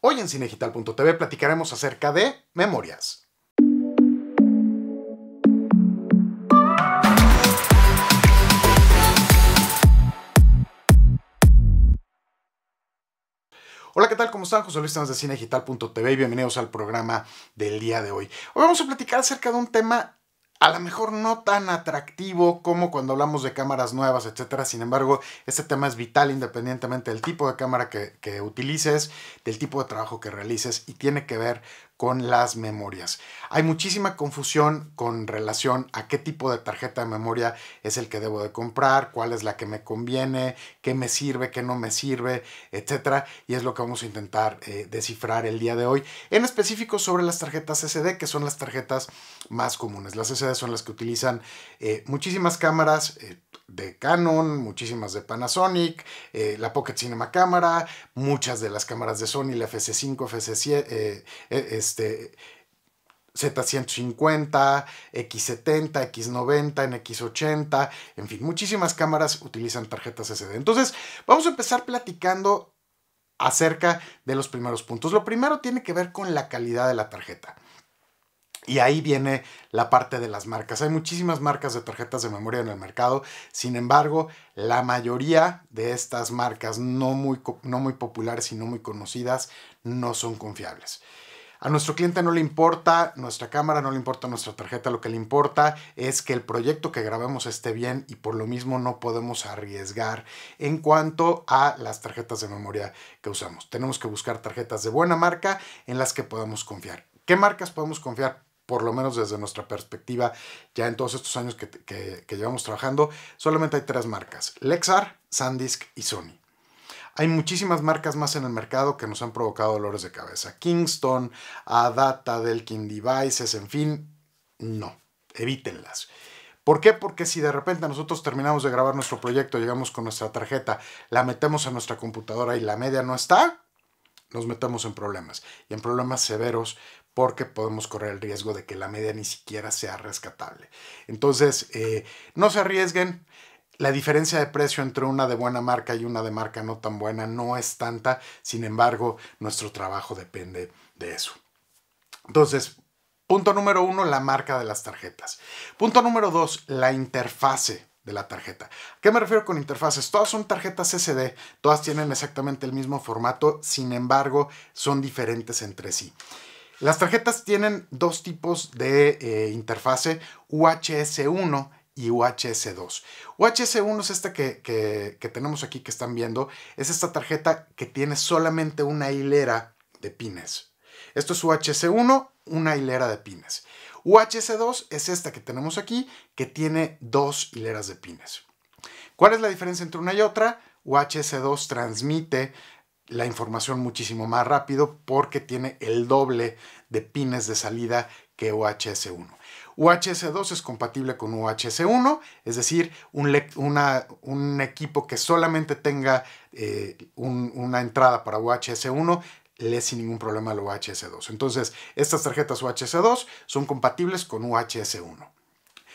Hoy en cinegital.tv platicaremos acerca de memorias. Hola, ¿qué tal? ¿Cómo están? José Luis estamos de Cinegital.tv y bienvenidos al programa del día de hoy. Hoy vamos a platicar acerca de un tema a lo mejor no tan atractivo como cuando hablamos de cámaras nuevas, etcétera. Sin embargo, este tema es vital independientemente del tipo de cámara que, que utilices, del tipo de trabajo que realices y tiene que ver con las memorias. Hay muchísima confusión con relación a qué tipo de tarjeta de memoria es el que debo de comprar, cuál es la que me conviene, qué me sirve, qué no me sirve, etcétera, Y es lo que vamos a intentar eh, descifrar el día de hoy, en específico sobre las tarjetas SD, que son las tarjetas más comunes. Las SD son las que utilizan eh, muchísimas cámaras. Eh, de Canon, muchísimas de Panasonic, la Pocket Cinema Cámara, muchas de las cámaras de Sony, la FC5, FC7, este, Z150, X70, X90, en X80, en fin, muchísimas cámaras utilizan tarjetas SD. Entonces, vamos a empezar platicando acerca de los primeros puntos. Lo primero tiene que ver con la calidad de la tarjeta. Y ahí viene la parte de las marcas. Hay muchísimas marcas de tarjetas de memoria en el mercado. Sin embargo, la mayoría de estas marcas no muy, no muy populares y no muy conocidas no son confiables. A nuestro cliente no le importa nuestra cámara, no le importa nuestra tarjeta, lo que le importa es que el proyecto que grabemos esté bien y por lo mismo no podemos arriesgar en cuanto a las tarjetas de memoria que usamos. Tenemos que buscar tarjetas de buena marca en las que podamos confiar. ¿Qué marcas podemos confiar? por lo menos desde nuestra perspectiva, ya en todos estos años que, que llevamos trabajando, solamente hay tres marcas, Lexar, SanDisk y Sony. Hay muchísimas marcas más en el mercado que nos han provocado dolores de cabeza. Kingston, Adata, Delkin Devices, en fin, no, evítenlas. ¿Por qué? Porque si de repente nosotros terminamos de grabar nuestro proyecto, llegamos con nuestra tarjeta, la metemos a nuestra computadora y la media no está, nos metemos en problemas. Y en problemas severos porque podemos correr el riesgo de que la media ni siquiera sea rescatable. Entonces, eh, no se arriesguen. La diferencia de precio entre una de buena marca y una de marca no tan buena no es tanta, sin embargo, nuestro trabajo depende de eso. Entonces, punto número uno, la marca de las tarjetas. Punto número dos, la interfase de la tarjeta. ¿A qué me refiero con interfaces? Todas son tarjetas SD, todas tienen exactamente el mismo formato, sin embargo, son diferentes entre sí. Las tarjetas tienen dos tipos de eh, interfase, UHS1 y UHS2. UHS1 es esta que, tenemos aquí que están viendo. Es esta tarjeta que tiene solamente una hilera de pines. Esto es UHS1, una hilera de pines. UHS2 es esta que tenemos aquí, que tiene dos hileras de pines. ¿Cuál es la diferencia entre una y otra? UHS2 transmite la información muchísimo más rápido porque tiene el doble de pines de salida que UHS1 uhs 2 es compatible con uhs 1 es decir, un, equipo que solamente tenga eh, una entrada para uhs 1 lee sin ningún problema el UHS2. Entonces, estas tarjetas UHS2 son compatibles con UHS1.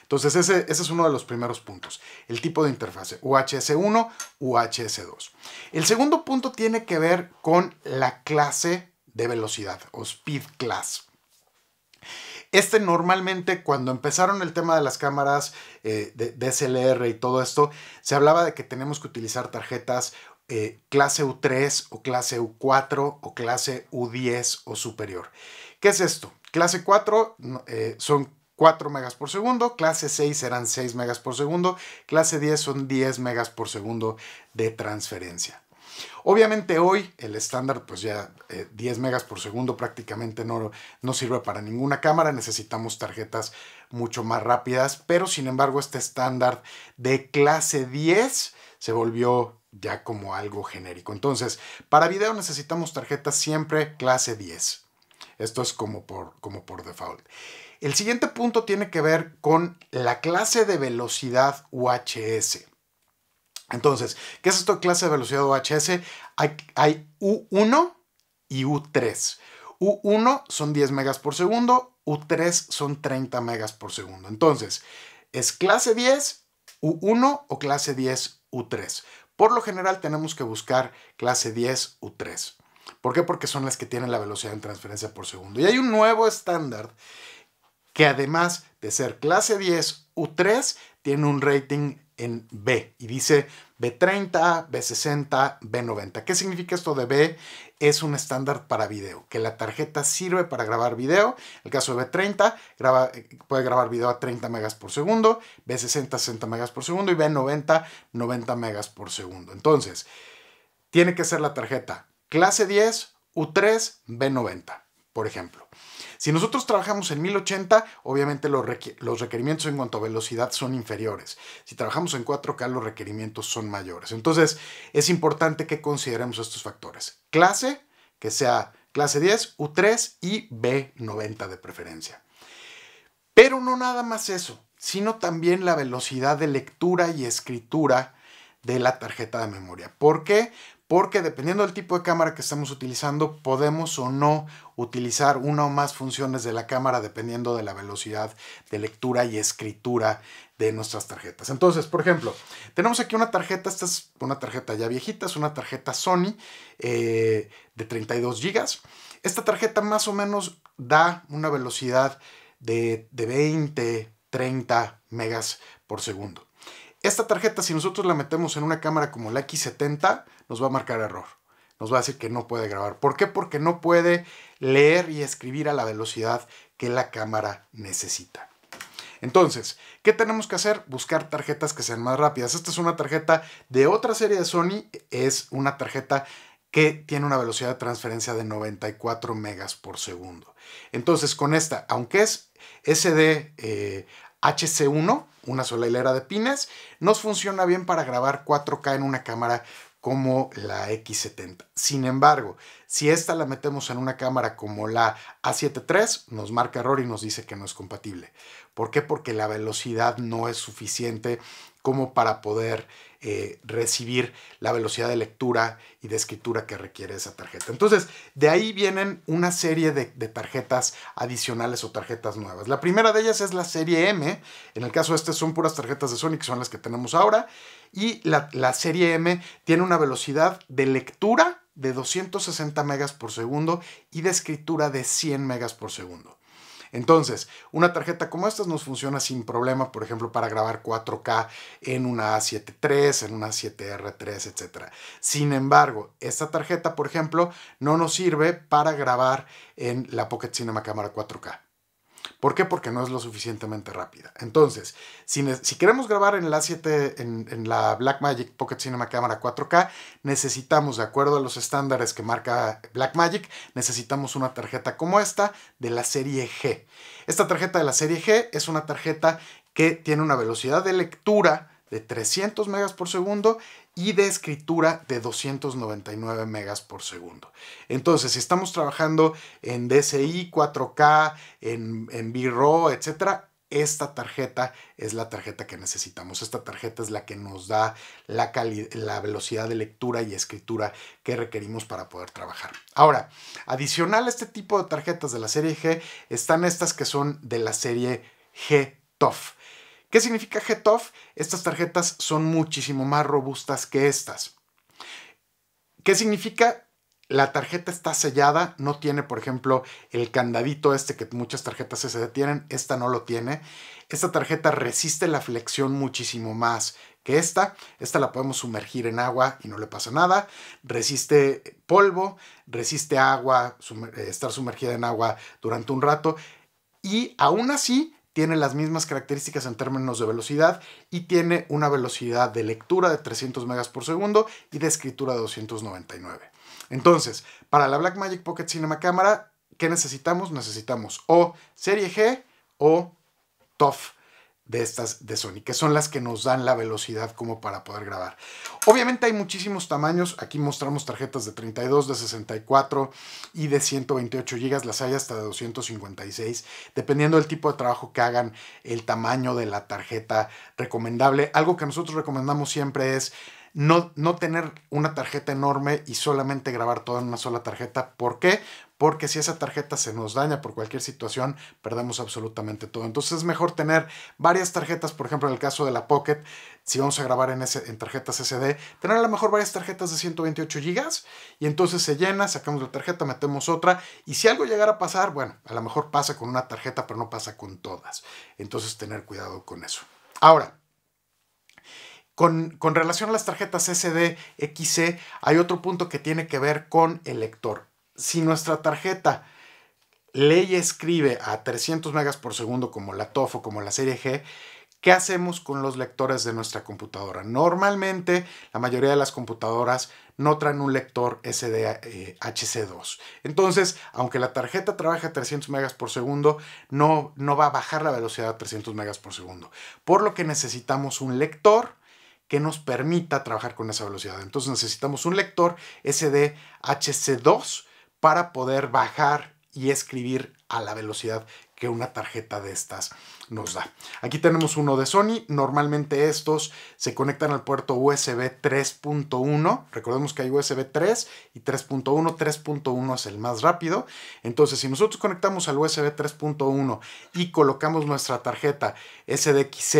Entonces, ese, ese, es uno de los primeros puntos, el tipo de interfase, UHS1, UHS2. El segundo punto tiene que ver con la clase de velocidad o speed class. Este normalmente cuando empezaron el tema de las cámaras eh, de SLR y todo esto, se hablaba de que tenemos que utilizar tarjetas eh, clase U3 o clase U4 o clase U10 o superior. ¿Qué es esto? Clase 4 eh, son 4 megas por segundo, clase 6 serán 6 megas por segundo, clase 10 son 10 megas por segundo de transferencia. Obviamente hoy el estándar, pues ya 10 eh, megas por segundo prácticamente no, no sirve para ninguna cámara, necesitamos tarjetas mucho más rápidas, pero sin embargo este estándar de clase 10 se volvió ya como algo genérico. Entonces, para video necesitamos tarjetas siempre clase 10. Esto es como por, como por default. El siguiente punto tiene que ver con la clase de velocidad UHS. Entonces, ¿qué es esto? clase de velocidad OHS? Hay, U1 y U3. U1 son 10 megas por segundo, U3 son 30 megas por segundo. Entonces, ¿es clase 10 U1 o clase 10 U3? Por lo general tenemos que buscar clase 10 U3. ¿Por qué? Porque son las que tienen la velocidad en transferencia por segundo. Y hay un nuevo estándar que además de ser clase 10 U3, tiene un rating en B y dice B30, B60, B90. ¿Qué significa esto de B? Es un estándar para video, que la tarjeta sirve para grabar video. el caso de B30 puede grabar video a 30 megas por segundo, B60 60 megas por segundo y B90 90 megas por segundo. Entonces, tiene que ser la tarjeta clase 10, U3, B90 por ejemplo. Si nosotros trabajamos en 1080, obviamente los, requerimientos en cuanto a velocidad son inferiores. Si trabajamos en 4K, los requerimientos son mayores. Entonces, es importante que consideremos estos factores. Clase, que sea clase 10, U3 y B90 de preferencia. Pero no nada más eso, sino también la velocidad de lectura y escritura de la tarjeta de memoria. ¿Por qué? porque dependiendo del tipo de cámara que estamos utilizando, podemos o no utilizar una o más funciones de la cámara dependiendo de la velocidad de lectura y escritura de nuestras tarjetas. Entonces, por ejemplo, tenemos aquí una tarjeta, esta es una tarjeta ya viejita, es una tarjeta Sony eh, de 32 GB. Esta tarjeta más o menos da una velocidad de, de 20, 30 megas por segundo. Esta tarjeta, si nosotros la metemos en una cámara como la X70, nos va a marcar error. Nos va a decir que no puede grabar. ¿Por qué? Porque no puede leer y escribir a la velocidad que la cámara necesita. Entonces, ¿qué tenemos que hacer? Buscar tarjetas que sean más rápidas. Esta es una tarjeta de otra serie de Sony, es una tarjeta que tiene una velocidad de transferencia de 94 megas por segundo. Entonces, con esta, aunque es SD HC1, eh, una sola hilera de pines, nos funciona bien para grabar 4K en una cámara como la X70. Sin embargo, si esta la metemos en una cámara como la A73, nos marca error y nos dice que no es compatible. ¿Por qué? Porque la velocidad no es suficiente como para poder eh, recibir la velocidad de lectura y de escritura que requiere esa tarjeta. Entonces, de ahí vienen una serie de, tarjetas adicionales o tarjetas nuevas. La primera de ellas es la serie M. En el caso de este son puras tarjetas de Sony, que son las que tenemos ahora. Y la, la serie M tiene una velocidad de lectura de 260 megas por segundo y de escritura de 100 megas por segundo. Entonces, una tarjeta como estas nos funciona sin problema, por ejemplo, para grabar 4K en una A7 en una A7R 3 etc. Sin embargo, esta tarjeta, por ejemplo, no nos sirve para grabar en la Pocket Cinema Cámara 4K. ¿Por qué? Porque no es lo suficientemente rápida. Entonces, si, queremos grabar en la 7, en, la Blackmagic Pocket Cinema Cámara 4K, necesitamos, de acuerdo a los estándares que marca Blackmagic, necesitamos una tarjeta como esta de la serie G. Esta tarjeta de la serie G es una tarjeta que tiene una velocidad de lectura de 300 megas por segundo y de escritura de 299 megas por segundo. Entonces, si estamos trabajando en DCI, 4K, en, en raw etc., esta tarjeta es la tarjeta que necesitamos. Esta tarjeta es la que nos da la, la, velocidad de lectura y escritura que requerimos para poder trabajar. Ahora, adicional a este tipo de tarjetas de la serie G, están estas que son de la serie G TOF. ¿Qué significa head-off? Estas tarjetas son muchísimo más robustas que estas. ¿Qué significa? La tarjeta está sellada, no tiene, por ejemplo, el candadito este que muchas tarjetas se detienen, esta no lo tiene. Esta tarjeta resiste la flexión muchísimo más que esta. Esta la podemos sumergir en agua y no le pasa nada. Resiste polvo, resiste agua, eh, estar sumergida en agua durante un rato. Y aún así tiene las mismas características en términos de velocidad y tiene una velocidad de lectura de 300 megas por segundo y de escritura de 299. Entonces, para la Blackmagic Pocket Cinema Cámara, ¿qué necesitamos? Necesitamos o Serie G o TOF de estas de Sony, que son las que nos dan la velocidad como para poder grabar. Obviamente hay muchísimos tamaños, aquí mostramos tarjetas de 32, de 64 y de 128 GB, las hay hasta de 256, dependiendo del tipo de trabajo que hagan, el tamaño de la tarjeta recomendable. Algo que nosotros recomendamos siempre es no, no, tener una tarjeta enorme y solamente grabar toda en una sola tarjeta. ¿Por qué? porque si esa tarjeta se nos daña por cualquier situación, perdemos absolutamente todo. Entonces es mejor tener varias tarjetas, por ejemplo en el caso de la Pocket, si vamos a grabar en, tarjetas SD, tener a lo mejor varias tarjetas de 128 GB y entonces se llena, sacamos la tarjeta, metemos otra y si algo llegara a pasar, bueno, a lo mejor pasa con una tarjeta, pero no pasa con todas. Entonces tener cuidado con eso. Ahora, con, con, relación a las tarjetas SD, XC, hay otro punto que tiene que ver con el lector si nuestra tarjeta lee y escribe a 300 megas por segundo como la TOF o como la serie G, ¿qué hacemos con los lectores de nuestra computadora? Normalmente la mayoría de las computadoras no traen un lector SDHC2. Eh, Entonces, aunque la tarjeta trabaje a 300 megas por segundo, no, no va a bajar la velocidad a 300 megas por segundo. Por lo que necesitamos un lector que nos permita trabajar con esa velocidad. Entonces necesitamos un lector SDHC2 para poder bajar y escribir a la velocidad que una tarjeta de estas nos da. Aquí tenemos uno de Sony. Normalmente estos se conectan al puerto USB 3.1. Recordemos que hay USB 3 y 3.1. 3.1 es el más rápido. Entonces, si nosotros conectamos al USB 3.1 y colocamos nuestra tarjeta SDXC,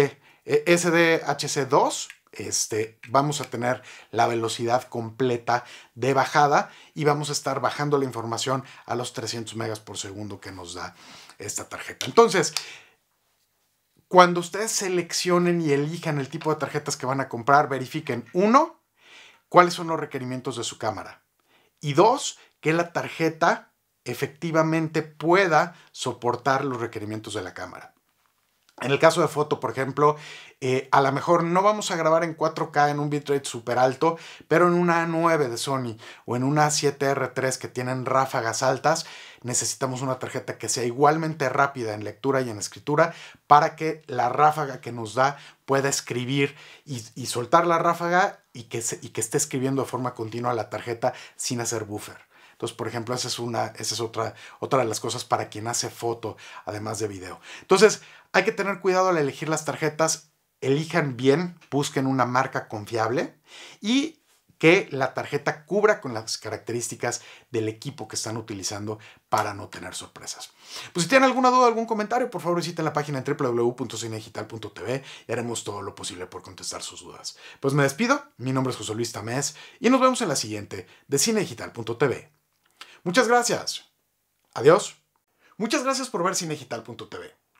eh, SDHC2, este, vamos a tener la velocidad completa de bajada y vamos a estar bajando la información a los 300 megas por segundo que nos da esta tarjeta. Entonces, cuando ustedes seleccionen y elijan el tipo de tarjetas que van a comprar, verifiquen, uno, cuáles son los requerimientos de su cámara y dos, que la tarjeta efectivamente pueda soportar los requerimientos de la cámara. En el caso de foto, por ejemplo, eh, a lo mejor no vamos a grabar en 4K en un bitrate súper alto, pero en una A9 de Sony o en una 7R3 que tienen ráfagas altas, necesitamos una tarjeta que sea igualmente rápida en lectura y en escritura para que la ráfaga que nos da pueda escribir y, soltar la ráfaga y que, y que esté escribiendo de forma continua la tarjeta sin hacer buffer. Entonces, por ejemplo, esa es, una, esa es otra, otra de las cosas para quien hace foto, además de video. Entonces, hay que tener cuidado al elegir las tarjetas, elijan bien, busquen una marca confiable y que la tarjeta cubra con las características del equipo que están utilizando para no tener sorpresas. Pues si tienen alguna duda, algún comentario, por favor visiten la página www.cinegital.tv y haremos todo lo posible por contestar sus dudas. Pues me despido, mi nombre es José Luis Tamés y nos vemos en la siguiente de Cinedigital.tv Muchas gracias. Adiós. Muchas gracias por ver Cinedigital.tv